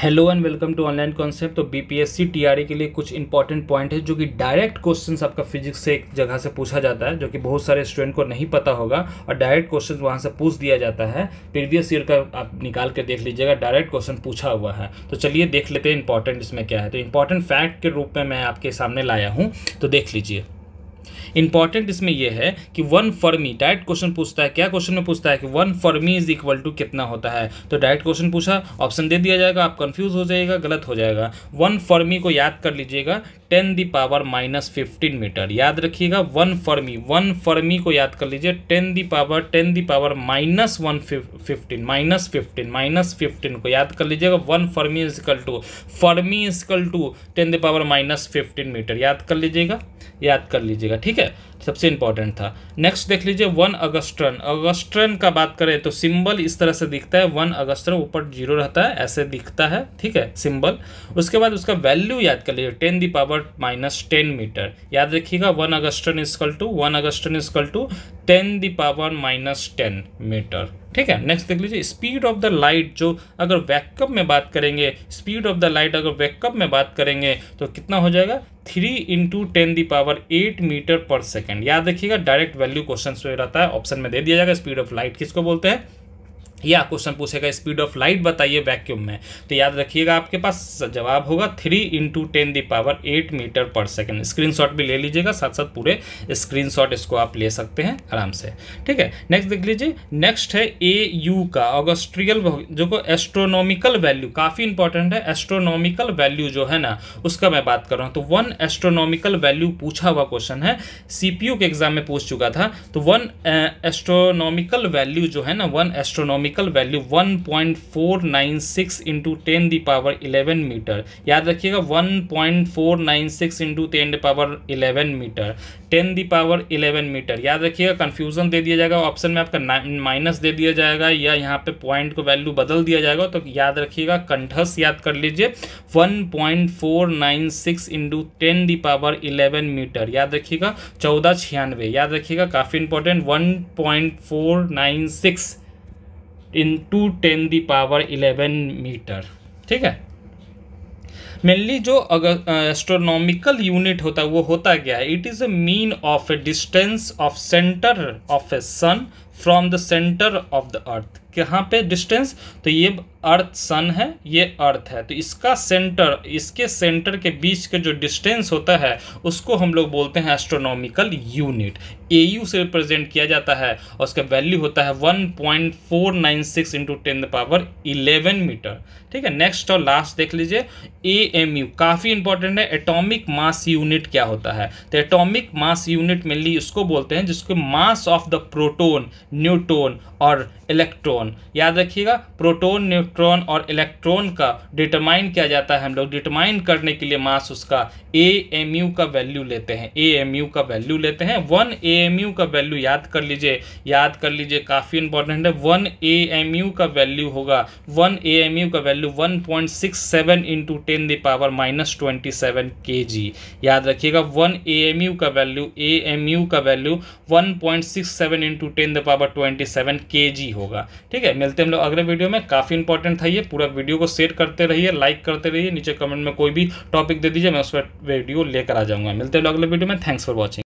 hello and welcome to online concept तो BPSC TRE के लिए कुछ इंपॉर्टेंट पॉइंट है जो कि डायरेक्ट क्वेश्चन आपका फिजिक्स से एक जगह से पूछा जाता है जो कि बहुत सारे स्टूडेंट को नहीं पता होगा और डायरेक्ट क्वेश्चन वहां से पूछ दिया जाता है प्रीवियस ईयर का आप निकाल के देख लीजिएगा डायरेक्ट क्वेश्चन पूछा हुआ है तो चलिए देख लेते हैं इंपॉर्टेंट इसमें क्या है तो इंपॉर्टेंट फैक्ट के रूप में मैं आपके सामने लाया हूँ तो देख लीजिए इंपॉर्टेंट इसमें यह है कि वन फर्मी डायरेक्ट क्वेश्चन पूछता है क्या क्वेश्चन में पूछता है कि one fermi is equal to कितना होता है तो डायरेक्ट क्वेश्चन पूछा ऑप्शन दे दिया जाएगा आप कंफ्यूज हो जाएगा गलत हो जाएगा वन फर्मी को याद कर लीजिएगा ten the power minus fifteen metre याद रखिएगा वन फर्मी वन फर्मी को याद कर लीजिए ten the power ten the power minus one fifteen minus fifteen minus fifteen को याद कर लीजिएगा one fermi equal to fermi equal to ten the power minus fifteen metre याद कर लीजिएगा याद कर लीजिएगा ठीक है सबसे इंपॉर्टेंट था नेक्स्ट देख लीजिए वन अगस्ट्रन अगस्ट्रन का बात करें तो सिंबल इस तरह से दिखता है वन अगस्ट्रन ऊपर जीरो रहता है ऐसे दिखता है ठीक है सिंबल उसके बाद उसका वैल्यू याद कर लीजिए ten the power minus ten metre याद रखिएगा one angstrom equal to one angstrom equal to ten the power minus ten metre ठीक है नेक्स्ट देख लीजिए स्पीड ऑफ द लाइट जो अगर वैकअप में बात करेंगे स्पीड ऑफ द लाइट अगर वैकअप में बात करेंगे तो कितना हो जाएगा three into ten the power eight metre per second याद रखिएगा डायरेक्ट वैल्यू क्वेश्चन रहता है ऑप्शन में दे दिया जाएगा स्पीड ऑफ लाइट किसको बोलते हैं या क्वेश्चन पूछेगा स्पीड ऑफ लाइट बताइए वैक्यूम में तो याद रखिएगा आपके पास जवाब होगा three into ten the power eight metre per second screenshot भी ले लीजिएगा साथ साथ पूरे स्क्रीनशॉट इसको आप ले सकते हैं आराम से ठीक है नेक्स्ट देख लीजिए नेक्स्ट है ए यू का ऑगस्ट्रियल जो को एस्ट्रोनॉमिकल वैल्यू काफ़ी इंपॉर्टेंट है एस्ट्रोनॉमिकल वैल्यू जो है ना उसका मैं बात कर रहा हूँ तो वन एस्ट्रोनॉमिकल वैल्यू पूछा हुआ क्वेश्चन है सी के एग्जाम में पूछ चुका था तो वन एस्ट्रोनॉमिकल वैल्यू जो है ना one astronomic numerical value 1.496 point four nine six into ten the power eleven metre याद रखिएगा 1.496 point four nine six into ten the power eleven metre ten the power eleven metre याद रखिएगा confusion दे दिया जाएगा option में आपका minus दे दिया जाएगा या यहाँ पे पॉइंट को वैल्यू बदल दिया जाएगा तो याद रखिएगा कंठस याद कर लीजिए 1.496 point four nine six into ten the power eleven metre याद रखिएगा चौदह छियानवे याद रखिएगा काफ़ी important one point four nine six into ten the power eleven metre ठीक है मेनली जो अगर एस्ट्रोनॉमिकल यूनिट होता है वो होता क्या है it is a mean of a distance of centre of a sun from the centre of the earth कहाँ पे डिस्टेंस तो ये अर्थ सन है ये अर्थ है तो इसका सेंटर इसके सेंटर के बीच के जो डिस्टेंस होता है उसको हम लोग बोलते हैं एस्ट्रोनॉमिकल यूनिट ए यू से रिप्रेजेंट किया जाता है और उसका वैल्यू होता है 1.496 point four nine six into ten power eleven metre ठीक है नेक्स्ट और लास्ट देख लीजिए ए एम यू काफ़ी इंपॉर्टेंट है एटॉमिक मास यूनिट क्या होता है तो एटॉमिक मास यूनिट मेनली उसको बोलते हैं जिसको mass of the proton neutron और इलेक्ट्रॉन याद रखिएगा प्रोटॉन न्यूट्रॉन और इलेक्ट्रॉन का डिटरमाइन किया जाता है हम लोग डिटरमाइन करने के लिए मास उसका ए एम यू का वैल्यू लेते हैं ए एम यू का वैल्यू लेते हैं वन ए एम यू का वैल्यू याद कर लीजिए याद कर लीजिए काफ़ी इंपॉर्टेंट है वन ए एम यू का वैल्यू होगा वन ए एम यू का value one point six seven into ten the power minus twenty seven K G याद रखिएगा वन ए एम यू का वैल्यू ए एम यू का value one point six seven into ten the power बराबर twenty seven K G होगा ठीक है मिलते हम लोग अगले वीडियो में काफ़ी इंपॉर्टेंट था ये पूरा वीडियो को शेयर करते रहिए लाइक करते रहिए नीचे कमेंट में कोई भी टॉपिक दे दीजिए मैं उस पर वीडियो लेकर आ जाऊंगा मिलते हैं अगले वीडियो में थैंक्स फॉर वॉचिंग